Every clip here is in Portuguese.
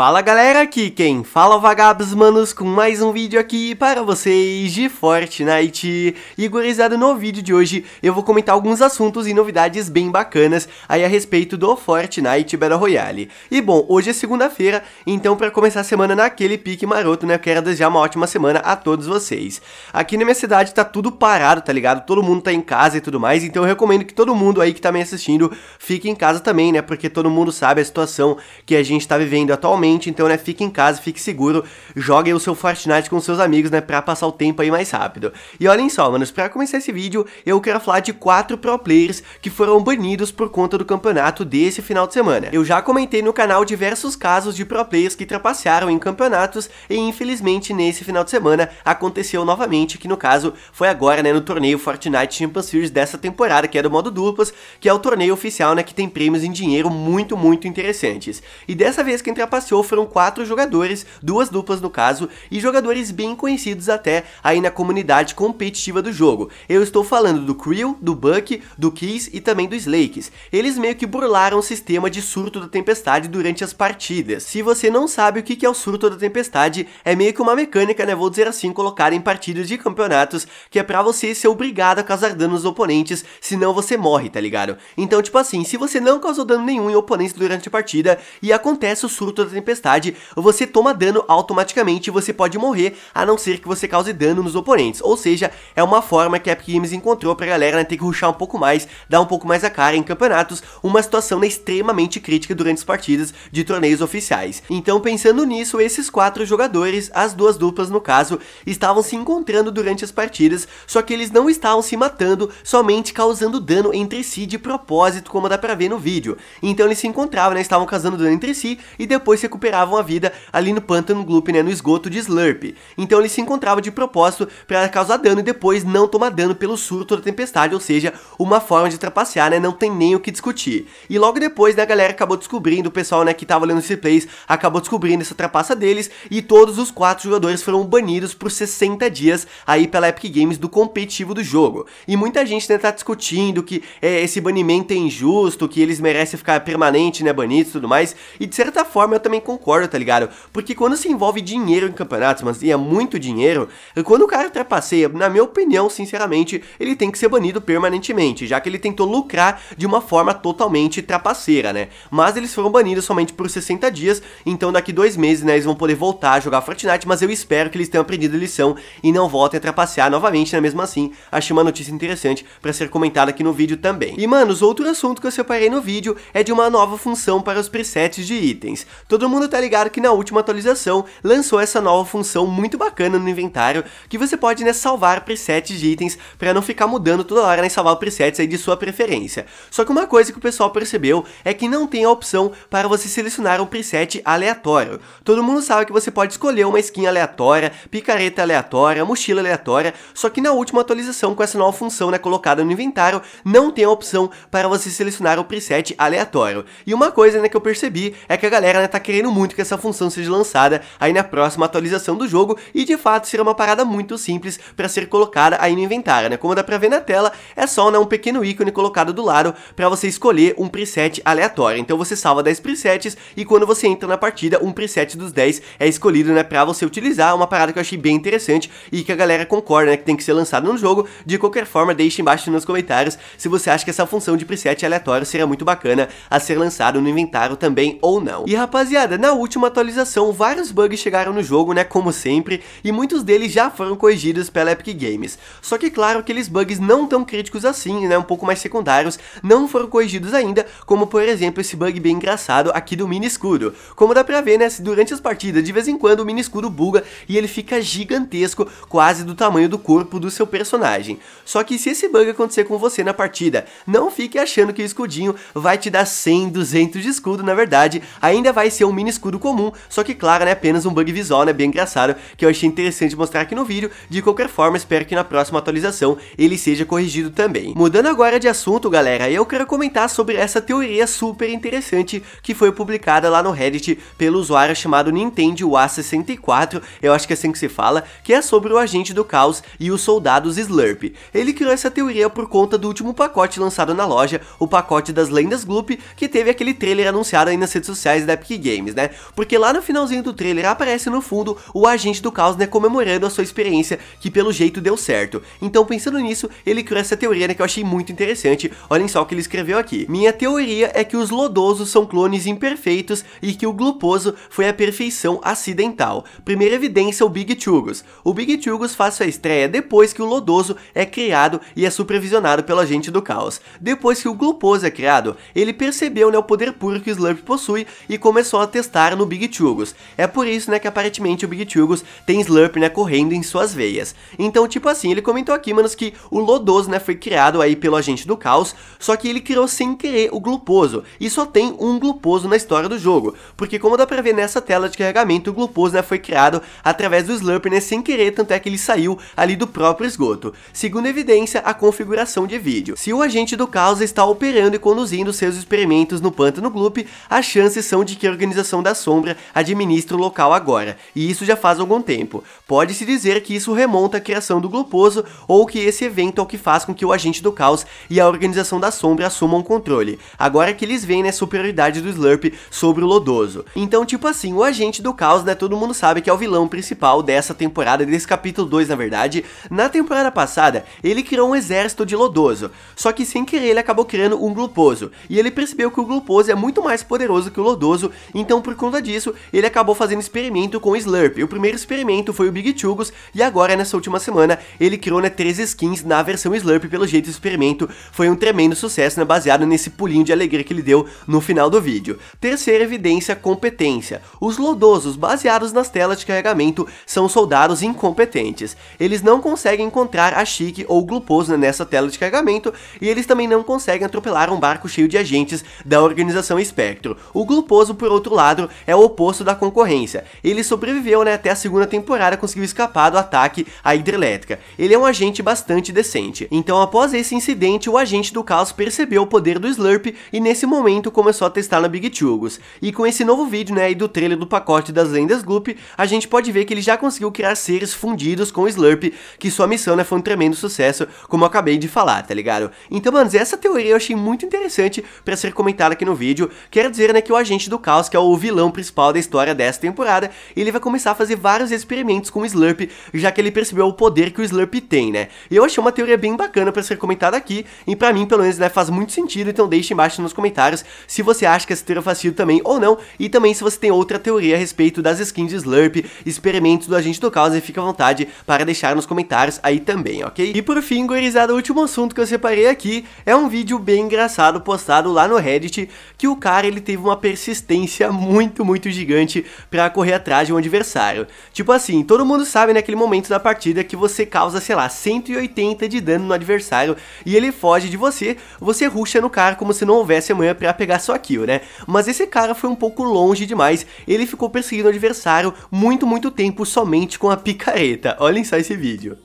Fala galera, aqui quem fala é vagabos manos com mais um vídeo aqui para vocês de Fortnite E gurizada, no vídeo de hoje eu vou comentar alguns assuntos e novidades bem bacanas aí a respeito do Fortnite Battle Royale E bom, hoje é segunda-feira, então para começar a semana naquele pique maroto né, eu quero desejar uma ótima semana a todos vocês Aqui na minha cidade tá tudo parado, tá ligado? Todo mundo tá em casa e tudo mais, então eu recomendo que todo mundo aí que tá me assistindo fique em casa também né Porque todo mundo sabe a situação que a gente tá vivendo atualmente realmente, então, né, fique em casa, fique seguro, jogue o seu Fortnite com seus amigos, né, pra passar o tempo aí mais rápido. E olhem só, manos, pra começar esse vídeo, eu quero falar de quatro pro players que foram banidos por conta do campeonato desse final de semana. Eu já comentei no canal diversos casos de pro players que trapacearam em campeonatos e, infelizmente, nesse final de semana aconteceu novamente, que no caso foi agora, né, no torneio Fortnite Champions Series dessa temporada, que é do modo duplas, que é o torneio oficial, né, que tem prêmios em dinheiro muito, muito interessantes. E dessa vez quem trapaceou contou foram quatro jogadores, duas duplas no caso, e jogadores bem conhecidos até aí na comunidade competitiva do jogo. Eu estou falando do Creel, do Buck, do Kiss e também do Slakes. Eles meio que burlaram o sistema de surto da tempestade durante as partidas. Se você não sabe o que é o surto da tempestade, é meio que uma mecânica, né, vou dizer assim, colocada em partidas de campeonatos, que é pra você ser obrigado a causar dano nos oponentes, senão você morre, tá ligado? Então, tipo assim, se você não causou dano nenhum em oponentes durante a partida, e acontece o surto da tempestade, tempestade, você toma dano automaticamente e você pode morrer, a não ser que você cause dano nos oponentes. Ou seja, é uma forma que a Epic Games encontrou pra galera né, ter que ruxar um pouco mais, dar um pouco mais a cara em campeonatos, uma situação né, extremamente crítica durante as partidas de torneios oficiais. Então pensando nisso, esses quatro jogadores, as duas duplas no caso, estavam se encontrando durante as partidas, só que eles não estavam se matando, somente causando dano entre si de propósito, como dá pra ver no vídeo. Então eles se encontravam, né, estavam causando dano entre si, e depois se recuperavam a vida ali no pântano Gloop, né, no esgoto de Slurp. Então ele se encontrava de propósito para causar dano e depois não tomar dano pelo surto da tempestade, ou seja, uma forma de trapacear, né, não tem nem o que discutir. E logo depois, né, a galera acabou descobrindo, o pessoal, né, que tava lendo os replays, acabou descobrindo essa trapaça deles e todos os quatro jogadores foram banidos por 60 dias aí pela Epic Games do competitivo do jogo. E muita gente, né, tá discutindo que é, esse banimento é injusto, que eles merecem ficar permanente, né, banidos e tudo mais. E de certa forma eu também também concordo, tá ligado? Porque quando se envolve dinheiro em campeonatos, mas e é muito dinheiro, quando o cara trapaceia, na minha opinião, sinceramente, ele tem que ser banido permanentemente, já que ele tentou lucrar de uma forma totalmente trapaceira, né? Mas eles foram banidos somente por 60 dias, então daqui dois meses, né, eles vão poder voltar a jogar Fortnite, mas eu espero que eles tenham aprendido a lição e não voltem a trapacear novamente, né? Mesmo assim, achei uma notícia interessante para ser comentada aqui no vídeo também. E, manos, outro assunto que eu separei no vídeo é de uma nova função para os presets de itens. Todo Todo mundo tá ligado que na última atualização lançou essa nova função muito bacana no inventário, que você pode né, salvar presets de itens para não ficar mudando toda hora, né, salvar presets aí de sua preferência. Só que uma coisa que o pessoal percebeu é que não tem a opção para você selecionar um preset aleatório. Todo mundo sabe que você pode escolher uma skin aleatória, picareta aleatória, mochila aleatória, só que na última atualização com essa nova função né, colocada no inventário, não tem a opção para você selecionar um preset aleatório. E uma coisa né, que eu percebi é que a galera né, tá querendo pretendo muito que essa função seja lançada aí na próxima atualização do jogo e de fato será uma parada muito simples para ser colocada aí no inventário, né? Como dá para ver na tela, é só né, um pequeno ícone colocado do lado para você escolher um preset aleatório. Então você salva 10 presets e quando você entra na partida, um preset dos 10 é escolhido né, para você utilizar, uma parada que eu achei bem interessante e que a galera concorda né, que tem que ser lançada no jogo. De qualquer forma, deixe embaixo nos comentários se você acha que essa função de preset aleatório seria muito bacana a ser lançado no inventário também ou não. E rapaziada, rapaziada, na última atualização, vários bugs chegaram no jogo, né, como sempre, e muitos deles já foram corrigidos pela Epic Games. Só que claro, aqueles bugs não tão críticos assim, né, um pouco mais secundários, não foram corrigidos ainda, como por exemplo esse bug bem engraçado aqui do mini escudo. Como dá pra ver, né, durante as partidas, de vez em quando o mini escudo buga e ele fica gigantesco, quase do tamanho do corpo do seu personagem. Só que se esse bug acontecer com você na partida, não fique achando que o escudinho vai te dar 100, 200 de escudo, na verdade, ainda vai ser um mini escudo comum, só que claro, né, apenas um bug visual, né, bem engraçado, que eu achei interessante mostrar aqui no vídeo, de qualquer forma, espero que na próxima atualização ele seja corrigido também. Mudando agora de assunto, galera, eu quero comentar sobre essa teoria super interessante que foi publicada lá no Reddit pelo usuário chamado Nintendo A64, eu acho que é assim que se fala, que é sobre o agente do caos e os soldados Slurp. Ele criou essa teoria por conta do último pacote lançado na loja, o pacote das lendas Gloop, que teve aquele trailer anunciado aí nas redes sociais da Epic Games né? Porque lá no finalzinho do trailer aparece no fundo o agente do caos, né, comemorando a sua experiência, que pelo jeito deu certo. Então, pensando nisso, ele criou essa teoria, né, que eu achei muito interessante. Olhem só o que ele escreveu aqui. Minha teoria é que os lodosos são clones imperfeitos e que o gluposo foi a perfeição acidental. Primeira evidência, o Big Chugos. O Big Chugos faz sua estreia depois que o lodoso é criado e é supervisionado pelo agente do caos. Depois que o gluposo é criado, ele percebeu, né, o poder puro que o Slurp possui e começou a testar no Big Chugos. É por isso, né, que aparentemente o Big Chugos tem Slurp, né, correndo em suas veias. Então, tipo assim, ele comentou aqui, manos, que o Lodoso, né, foi criado aí pelo Agente do Caos, só que ele criou sem querer o Gluposo, e só tem um Gluposo na história do jogo, porque como dá pra ver nessa tela de carregamento, o Gluposo, né, foi criado através do Slurp, né, sem querer, tanto é que ele saiu ali do próprio esgoto. Segundo evidência, a configuração de vídeo. Se o Agente do Caos está operando e conduzindo seus experimentos no Pântano Gloop, as chances são de que a organização organização da Sombra administra o local agora, e isso já faz algum tempo. Pode-se dizer que isso remonta à criação do Globoso ou que esse evento é o que faz com que o Agente do Caos e a Organização da Sombra assumam o controle, agora que eles veem a né, superioridade do Slurp sobre o Lodoso. Então, tipo assim, o Agente do Caos, né, todo mundo sabe que é o vilão principal dessa temporada, desse capítulo 2, na verdade. Na temporada passada, ele criou um exército de Lodoso, só que sem querer ele acabou criando um Globoso, e ele percebeu que o Globoso é muito mais poderoso que o Lodoso, então então, por conta disso, ele acabou fazendo experimento com o Slurp. O primeiro experimento foi o Big Chugos, e agora, nessa última semana, ele criou né, três skins na versão Slurp. Pelo jeito, o experimento foi um tremendo sucesso, né, baseado nesse pulinho de alegria que ele deu no final do vídeo. Terceira evidência, competência. Os lodosos, baseados nas telas de carregamento, são soldados incompetentes. Eles não conseguem encontrar a Chique ou o Gluposo né, nessa tela de carregamento, e eles também não conseguem atropelar um barco cheio de agentes da organização Spectro. O Gluposo, por outro lado, ladro é o oposto da concorrência. Ele sobreviveu né, até a segunda temporada, conseguiu escapar do ataque à hidrelétrica. Ele é um agente bastante decente. Então, após esse incidente, o agente do caos percebeu o poder do Slurp e nesse momento começou a testar na Big Chugos. E com esse novo vídeo né, e do trailer do pacote das lendas Gloop, a gente pode ver que ele já conseguiu criar seres fundidos com o Slurp, que sua missão né, foi um tremendo sucesso, como eu acabei de falar, tá ligado? Então, mano, essa teoria eu achei muito interessante para ser comentada aqui no vídeo. Quer dizer né, que o agente do caos, que é o o vilão principal da história dessa temporada, e ele vai começar a fazer vários experimentos com o Slurp, já que ele percebeu o poder que o Slurp tem, né? E eu achei uma teoria bem bacana para ser comentada aqui, e para mim, pelo menos, né, faz muito sentido, então deixe embaixo nos comentários se você acha que essa teoria faz sentido também ou não, e também se você tem outra teoria a respeito das skins de Slurp, experimentos do agente do caos, e fica à vontade para deixar nos comentários aí também, ok? E por fim, gorizada, o último assunto que eu separei aqui é um vídeo bem engraçado postado lá no Reddit, que o cara ele teve uma persistência muito, muito gigante para correr atrás de um adversário. Tipo assim, todo mundo sabe naquele né, momento da partida que você causa, sei lá, 180 de dano no adversário e ele foge de você, você ruxa no cara como se não houvesse amanhã para pegar sua kill, né? Mas esse cara foi um pouco longe demais, ele ficou perseguindo o adversário muito, muito tempo somente com a picareta. Olhem só esse vídeo.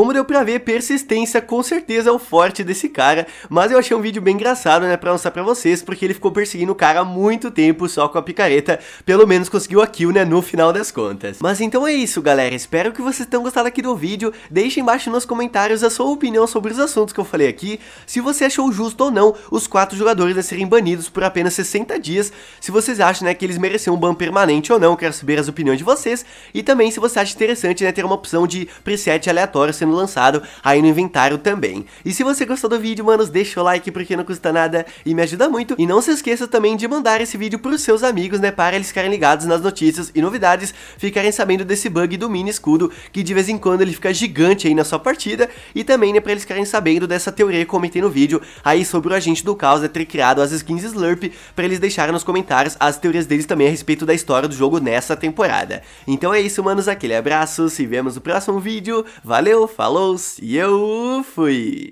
Como deu pra ver, persistência com certeza é o forte desse cara, mas eu achei um vídeo bem engraçado, né, pra mostrar pra vocês, porque ele ficou perseguindo o cara há muito tempo só com a picareta, pelo menos conseguiu a kill, né, no final das contas. Mas então é isso, galera, espero que vocês tenham gostado aqui do vídeo, deixem embaixo nos comentários a sua opinião sobre os assuntos que eu falei aqui, se você achou justo ou não os quatro jogadores a serem banidos por apenas 60 dias, se vocês acham, né, que eles mereciam um ban permanente ou não, quero saber as opiniões de vocês, e também se você acha interessante, né, ter uma opção de preset aleatório sendo sendo lançado aí no inventário também. E se você gostou do vídeo, manos, deixa o like porque não custa nada e me ajuda muito. E não se esqueça também de mandar esse vídeo pros seus amigos, né, para eles ficarem ligados nas notícias e novidades, ficarem sabendo desse bug do mini escudo, que de vez em quando ele fica gigante aí na sua partida, e também, né, pra eles ficarem sabendo dessa teoria que comentei no vídeo aí sobre o agente do caos, né, ter criado as skins Slurp, pra eles deixarem nos comentários as teorias deles também a respeito da história do jogo nessa temporada. Então é isso, manos, aquele abraço, se vemos no próximo vídeo, valeu, falou-se e eu fui!